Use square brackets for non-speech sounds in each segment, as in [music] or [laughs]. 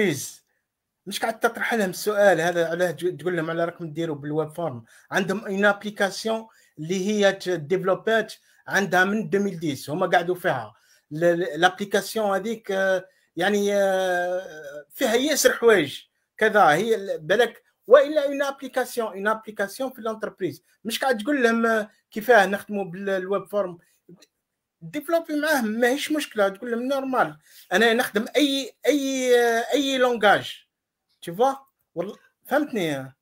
بليز مش قاعد تطرح لهم السؤال هذا علاه تقول لهم على راكم ديروا بالويب فورم عندهم اون ابليكاسيون اللي هي ديفلوبات عندها من 2010 هما قاعدوا فيها الابليكاسيون هذيك آه، يعني آه، فيها ياسر حوايج كذا هي بالك والا اون ابليكاسيون اون ابليكاسيون في الانتربريز مش قاعد تقول لهم آه، كيفاه نخدموا بالويب فورم ديفلوبي معاه ah, ماهيش مشكله تقول لهم نورمال انا نخدم اي اي اي لونغاج تي فوا فهمتني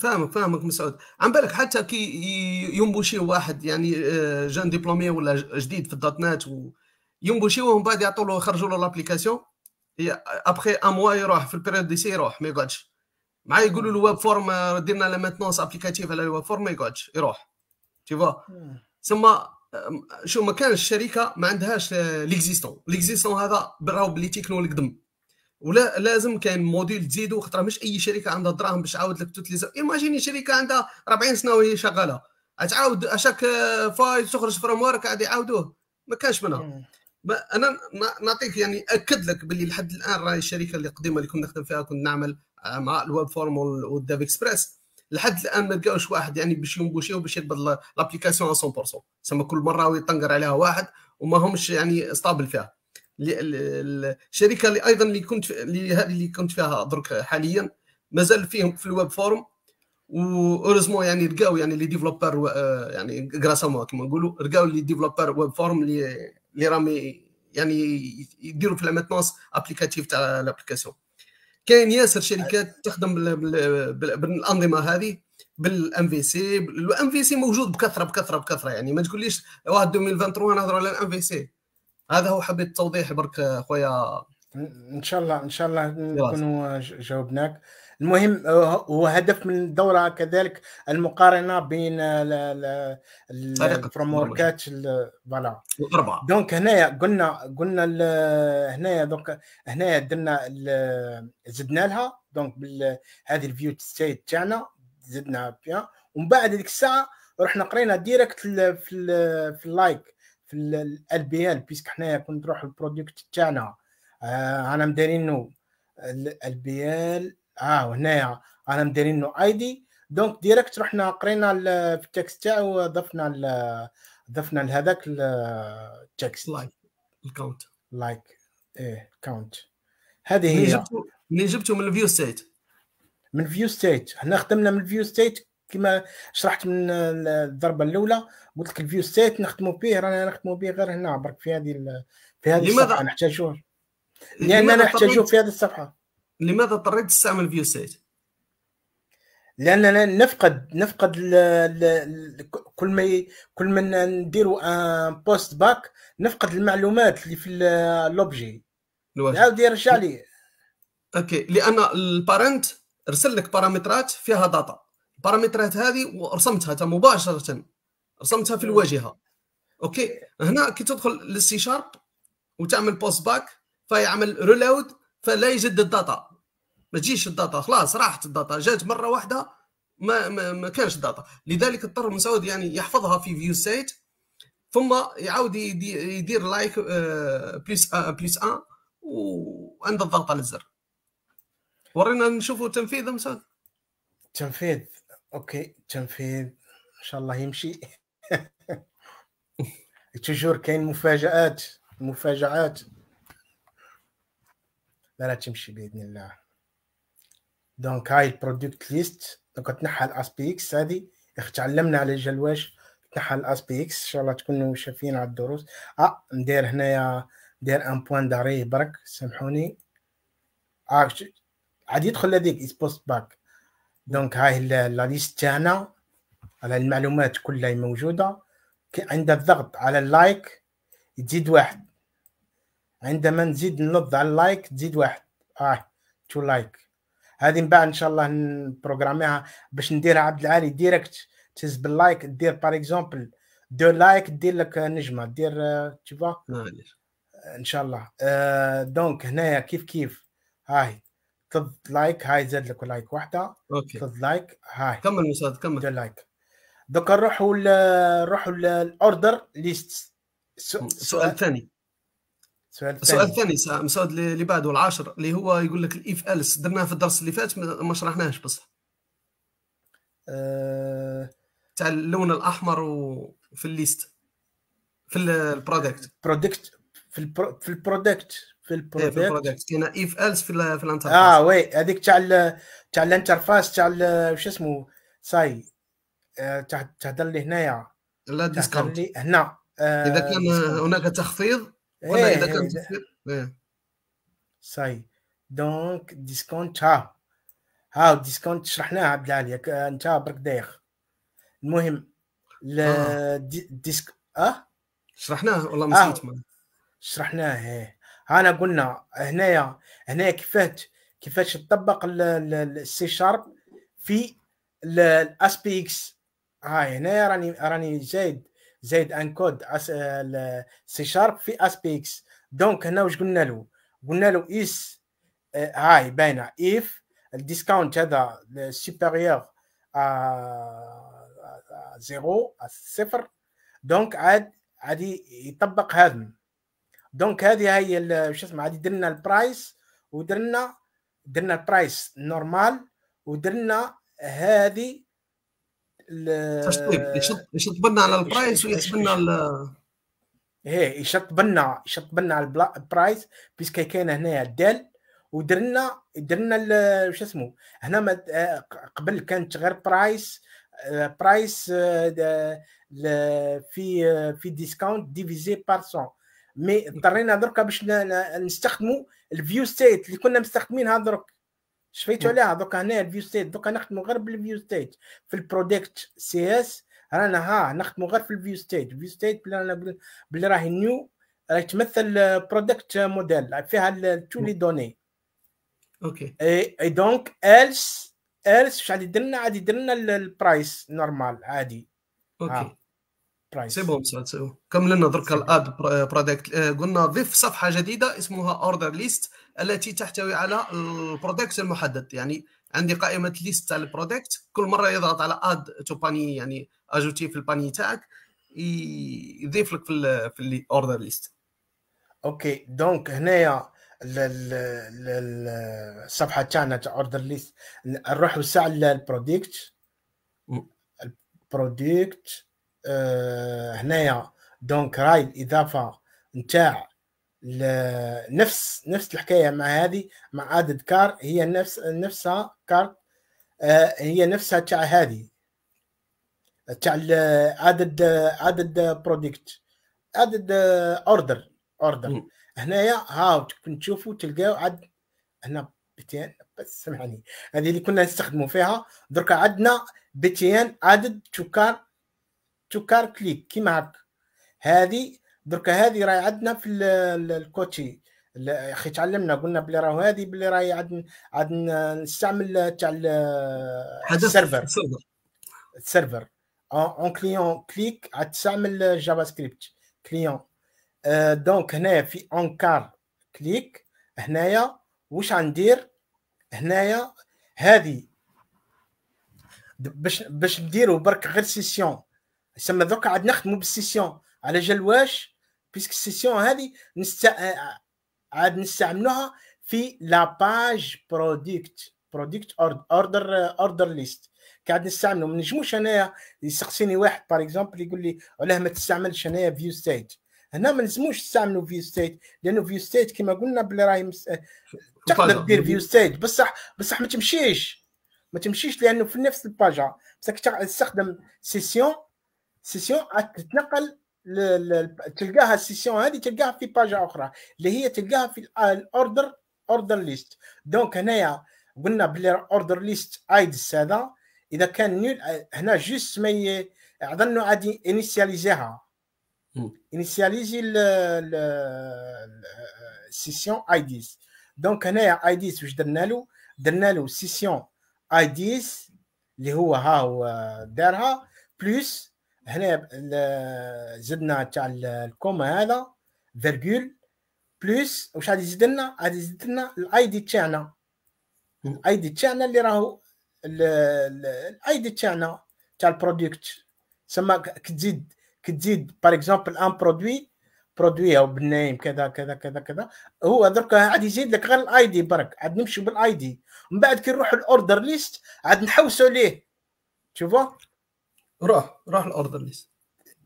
فاهمك فاهمك مسعود عم بالك حتى كي ينبوشي واحد يعني آه، جان ديبلومي ولا جديد في الدوت نت ينبوشي ومن بعد يعطوا له يخرجوا له لابليكاسيون ابخي ان موا يروح في البيريود ديسي يروح ما يقعدش مع يقولوا له ويب فورم دير لنا لا مينتونس ابليكاتيف على الويب فورم ما يقعدش يروح تي فوا ثم شو ما كانش الشركه ما عندهاش ليكزيستون آه، ليكزيستون هذا براو بلي تكنوليك دم ولا لازم كاين موديل تزيدو خاطر مش اي شركه عندها دراهم باش تعاود لك توتليز ايماجيني شركه عندها 40 سنه وهي شغاله تعاود اشاك آه، فايل تخرج فروم ورك عاد يعاودوه ما كانش منها انا نعطيك يعني اكد لك باللي لحد الان راهي الشركه اللي قديمه اللي كنا نخدم فيها كنت نعمل آه، مع الويب فورم والديف اكسبريس لحد الان ما لقاوش واحد يعني باش ينبوشيو باش يقبض لابليكاسيون 100% سما كل مره ويطنقر عليها واحد وما همش يعني ستابل فيها الشركه اللي ايضا اللي كنت اللي هذه اللي كنت فيها درك حاليا مازال فيهم في الويب فورم وورزمون يعني لقاو يعني لي ديفلوبر آه، يعني كراسهم كما نقولوا لقاو لي ديفلوبر ويب فورم اللي اللي راهم يعني يديروا في لا مينتونس ابليكاتيف تاع لابليكاسيون كاين ياسر شركات تخدم بالانظمه هذه بالام في سي الام في سي موجود بكثره بكثره بكثره يعني ما تقوليش واحد 2023 نهضروا على الام في سي هذا هو حبيت توضيح برك خويا ان شاء الله ان شاء الله نكونوا جاوبناك المهم آه، وهدف من الدوره كذلك المقارنه بين الفرموركات فوالا الاربعه دونك هنايا قلنا قلنا هنايا دونك هنايا درنا زدنا لها دونك هذه الفيو ستيت تاعنا زدنا بيان ومن بعد هذيك الساعه رحنا قرينا ديريكت في في اللايك في ال بي ال بيسك حنايا كنت نروح البرودكت تاعنا آه انا مدارينو بي ال اه وهنايا انا مديرين له اي دي دونك ديريكت رحنا قرينا في التكست تاعو وضفنا ضفنا لهذاك التكست لايك الكاونت لايك ايه كاونت هذه هي منين جبتو من الفيو ستيت من فيو ستيت هنا خدمنا من فيو ستيت كما شرحت من الضربه الاولى قلت لك الفيو ستيت نخدموا به رانا نخدموا به غير هنا برك في هذه في هذه الصفحه نحتاجوه لان انا نحتاجوه في هذه الصفحه لماذا اضطريت تستعمل فيو سيت؟ لاننا نفقد نفقد ل... ل... كل ما ي... كل ما نديروا ان بوست باك نفقد المعلومات اللي في لوبجي نعاود يرجع لي اوكي لان البارنت ارسل لك بارامترات فيها داتا البارامترات هذه ورسمتها مباشره رسمتها في الواجهه اوكي هنا كي تدخل للسي شارب وتعمل بوست باك فيعمل اوت فلا يجدد داتا ما تجيش الداتا خلاص راحت الداتا جات مره واحده ما ما, ما كانش الداتا لذلك اضطر مسعود يعني يحفظها في فيو سيت ثم يعاود يدير لايك بليس بليس 1 وعند الضغط على الزر ورينا نشوفوا تنفيذ مسعود تنفيذ اوكي تنفيذ ان شاء الله يمشي تجور [laughs] كاين مفاجات مفاجات لا لا تمشي باذن الله دونك هاي البرودكت ليست دونك تنحى الاس بي اكس هذه تعلمنا على الجلواش تنحى الاس بي اكس ان شاء الله تكونوا شافين على الدروس اه ندير هنايا داير ان بوان داري برك سامحوني اه عاد يدخل هذيك اس بوست باك دونك هاي لا ليست تاعنا على المعلومات كلها موجوده عند الضغط على اللايك تزيد واحد عندما نزيد نلض على اللايك تزيد واحد اه تو لايك هذه من بعد ان شاء الله نبروغراميها باش نديرها عبد العالي ديريكت تهز باللايك دير بار اكزومبل دو لايك دير لك نجمه دير تشوفا ان شاء الله أه دونك هنايا كيف كيف هاي تض لايك هاي زاد لك لايك واحده اوكي تض لايك هاي كمل مساعد كمل دير لايك دوكا نروحوا نروحوا الاوردر ليست سؤال ثاني السؤال الثاني السؤال الثاني مسعود اللي بعده العاشر اللي هو يقول لك الايف الس درناه في الدرس اللي فات ما شرحناهش بصح آه، تاع اللون الاحمر وفي الليست في البرودكت برودكت في البرو... في البرودكت في إيه، البرودكت كاين ايف الس في, في الانترفاس اه وي هذيك تاع تاع الانترفاس تاع شو اسمه ساي آه، تهدر لي هنايا لا ديسكاونت هنا آه، اذا كان هناك تخفيض قلنا دونك ديسكونت ها ها ديسكونت شرحناه عبد العالي انت برك دايخ المهم الديسك اه شرحناه والله ما آه. شرحناه ايه انا قلنا هنايا هنايا كيفاش كيفاش تطبق السي شارب في الاس بي اكس هاي هنايا راني راني زايد زائد ان كود سي شارب في اسبيكس دونك هنا واش قلنا له قلنا له اس آه، هاي باينه اف الديسكاونت هذا سوبيريور آه، آه، زيرو صفر دونك عاد عادي يطبق هذا دونك هذه هي شو اسمه عادي درنا البرايس ودرنا درنا البرايس نورمال ودرنا هذه يشط يشطبنا على البرايس ويحسبنا ايه يشطبنا يشطبنا على البرايس بيسكا كاين هنايا الدال ودرنا درنا شو اسمه هنا ما آه، قبل كانت غير برايس برايس في آه، في ديسكاونت ديفيزي بار 100 مي اضطرينا دركا باش نستخدموا الفيو ستيت اللي كنا مستخدمينها درك شفيتوا عليها دوكا انا الفيو ستيت دوكا نخدموا غير بالفيو ستيت في البرودكت سي اس رانا ها نخدموا غير في الفيو ستيت الفيو ستيت بلي رانا بلي راهي نيو راهي تمثل برودكت موديل فيها تو لي دوني اوكي اي دونك الس الس واش غادي يدير لنا غادي يدير لنا البرايس نورمال عادي اوكي برايس آه، سي بون سي بون كملنا درك الاد برودكت آه، قلنا ضيف صفحه جديده اسمها اوردر ليست التي تحتوي على البرودكت المحدد يعني عندي قائمه ليست تاع البرودكت كل مره يضغط على اد تو باني يعني اجوتي في الباني تاعك يضيف لك في في الاوردر ليست اوكي دونك هنايا الصفحه تاعنا تاع اوردر ليست نروح ساعه للبرودكت البرودكت آه، هنايا دونك راي الاضافه نتاع نفس نفس الحكايه مع هذه مع عدد كار هي نفس نفسها كار آه، هي نفسها تاع هذه تاع عدد عدد برودكت عدد اوردر اوردر هنايا هاو تشوفوا تلقاو عد هنا بيتين بس سامحني هذه اللي كنا نستخدموا فيها دركا عندنا بيتين عدد تو كار كليك كيما هاك هذه درك هذه راهي عندنا في الكوتشي اخي تعلمنا قلنا بلي راهو هذه بلي راهي عاد عاد نستعمل تاع السيرفر السيرفر اون كليون كليك عاد تستعمل جافا سكريبت كليون دونك هنايا في كار كليك هنايا واش غندير هنايا هذه باش باش نديرو برك غير سيسيون يسمى دوكا عاد نخدمو بالسيسيون على جال واش بيسك السيسيون هذه نست... عاد نستعملوها في لاباج برودكت برودكت اوردر اوردر ليست قاعد نستعملو ما نجموش انايا يسقسيني واحد باغ اكزومبل يقول لي علاه ما تستعملش انايا فيو ستيت هنا ما نجموش تستعملوا فيو ستيت لانه فيو ستيت كما قلنا بلي راهي مس... تقدر دير فيو ستيت بصح بصح ما تمشيش ما تمشيش لانه في نفس الباجا بصح تستخدم سيسيون سيسيون تتنقل تلقاها السيسيون هذه تلقاها في باجة أخرى اللي هي تلقاها في الأوردر أوردر ليست دونك هنايا قلنا بلي أوردر ليست أيدس هذا إذا كان نيل آه، هنا جوست ما أظن عادي انيسياليزيها انيسياليزي السيسيون ايديز دونك هنايا ايديز واش درنا له درنا له سيسيون ايديز اللي هو ها هو دارها بلوس هنا زدنا تاع الكوما هذا فيرجول بلس واش غادي يزيد لنا غادي يزيد لنا الاي دي تاعنا الاي دي تاعنا اللي راهو الاي دي تاعنا تاع البرودكت سما كتزيد كتزيد باغ اكزومبل ان برودوي برودوي او بالنايم كذا كذا كذا كذا هو درك عاد يزيد لك غير الاي دي برك عاد نمشيو بالاي دي من بعد كي نروح الاوردر ليست عاد نحوسوا ليه شوفوا راح راح الاوردر ليست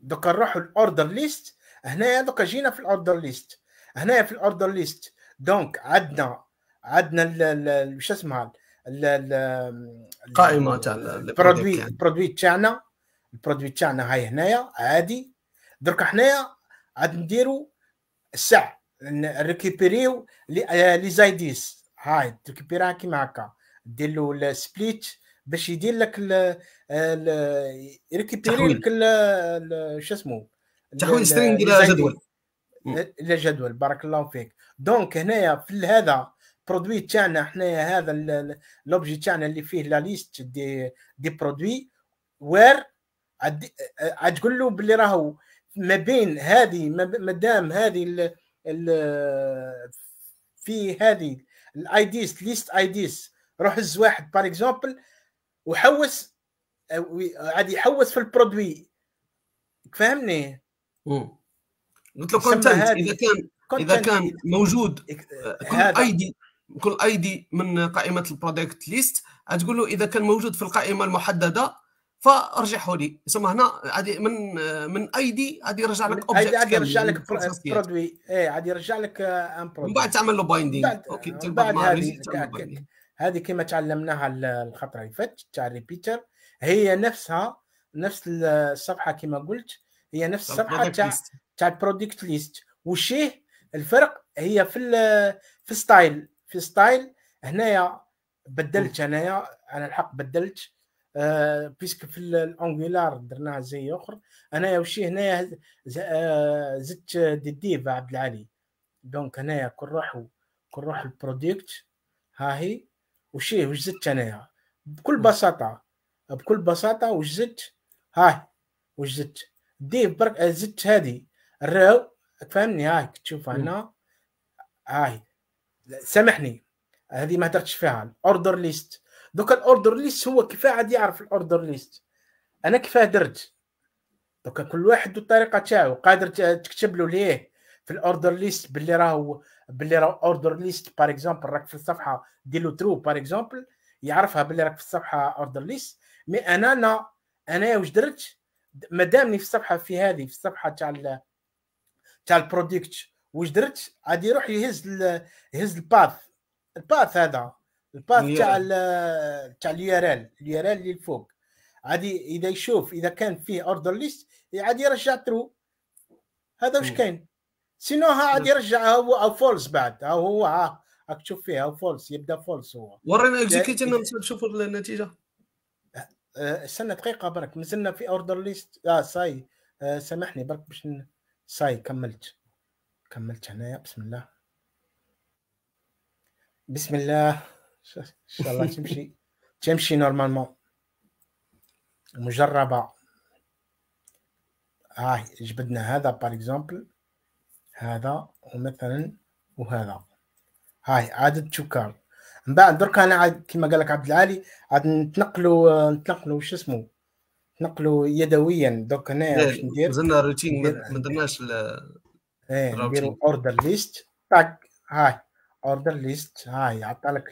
دوكا نروحوا الاوردر ليست هنايا دوكا جينا في الاوردر ليست هنايا في الاوردر ليست دونك عندنا عندنا شو اسمها القائمه تاع البرودوي يعني. البرودوي تاعنا البرودوي تاعنا هاي هنايا عادي دركا حنايا عاد نديرو الساع ريكيبيريو لي آه، زايديس هاي تريكيبيرها كيما هكا دير له السبليت باش يدير لك ال يريكيبيري لك شو اسمه تحويل سترينج الى جدول الى جدول بارك الله فيك دونك هنايا في هذا برودوي تاعنا حنايا هذا لوبجي تاعنا اللي فيه لا ليست دي دي برودوي وير عاد تقول له باللي راهو ما بين هذه ما دام هذه في هذه الاي ديز ليست اي ديز روح الزواحد واحد اكزومبل وحوس آه، عاد يحوس في البرودوي فاهمني؟ قلت له كونتنت اذا كان اذا كان موجود آه، آه، كل ايدي كل ايدي من قائمه البرودكت ليست تقول له اذا كان موجود في القائمه المحدده فارجعه لي تسمى هنا عادي من من ايدي عادي يرجع لك اوبجيكت إيه، عادي يرجع لك برودوي اي عادي يرجع لك ان برودوي من بعد تعمل له بايندينغ اوكي تلبى مع هذه كما تعلمناها الخطره اللي فاتت تاع ريبيتر هي نفسها نفس الصفحه كما قلت هي نفس الصفحه تاع تاع البرودكت ليست وشيه الفرق هي في في ستايل في ستايل هنايا بدلت انايا على الحق بدلت آه، بيسك في الانجولار درناها زي اخر انايا وشي هنايا آه، زدت دي ديفا عبد العالي دونك هنايا كون نروحو كون نروحو البروديكت ها هي وشيه وش زدت انا بكل بساطه بكل بساطه وش زدت هاي وش زدت دي برك زدت هذه الرو فهمني هاي تشوف هنا هاي سامحني هذه ما هدرتش فيها الاوردر ليست دوك الاوردر ليست هو كيف عاد يعرف الاوردر ليست انا كيف درت دوك كل واحد والطريقه تاعو قادر تكتب له ليه في الاوردر ليست باللي راهو باللي راه اوردر ليست باغ اكزومبل راك في الصفحه دير له ترو باغ اكزومبل يعرفها باللي راك في الصفحه اوردر ليست مي انا انا انا واش درت مادامني في الصفحه في هذه في الصفحه تاع تاع البرودكت واش درت عاد يروح يهز ال يهز الباث الباث هذا الباث تاع تاع اليو ار ال اليو ار ال اللي الفوق عادي اذا يشوف اذا كان فيه اوردر ليست عاد يرجع ترو هذا واش mm. كاين ها عاد يرجع هو او فولس بعد او هو ها راك تشوف فيها او فولس يبدا فولس هو ورينا اكزيكيتينا نشوف النتيجه آه، استنى دقيقه برك مازلنا في اوردر ليست اه ساي آه سامحني برك باش ن... ساي كملت كملت هنايا بسم الله بسم الله ان شاء الله تمشي [laughs] تمشي نورمالمون مجربه ها آه جبدنا هذا بار اكزومبل هذا ومثلا وهذا هاي عدد سكان من بعد درك انا عاد كما قال لك عبد العالي عاد نتنقلوا نتنقلوا شو اسمه نتنقلوا يدويا درك هنا واش إيه، ندير زدنا الروتين ما درناش ايه نديروا اوردر ليست تاك هاي اوردر ليست هاي عطى لك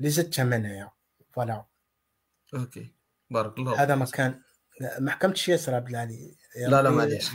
ليست ثمانية فوالا اوكي بارك الله هذا مكان ما حكمتش ياسر عبد العالي لا لا معليش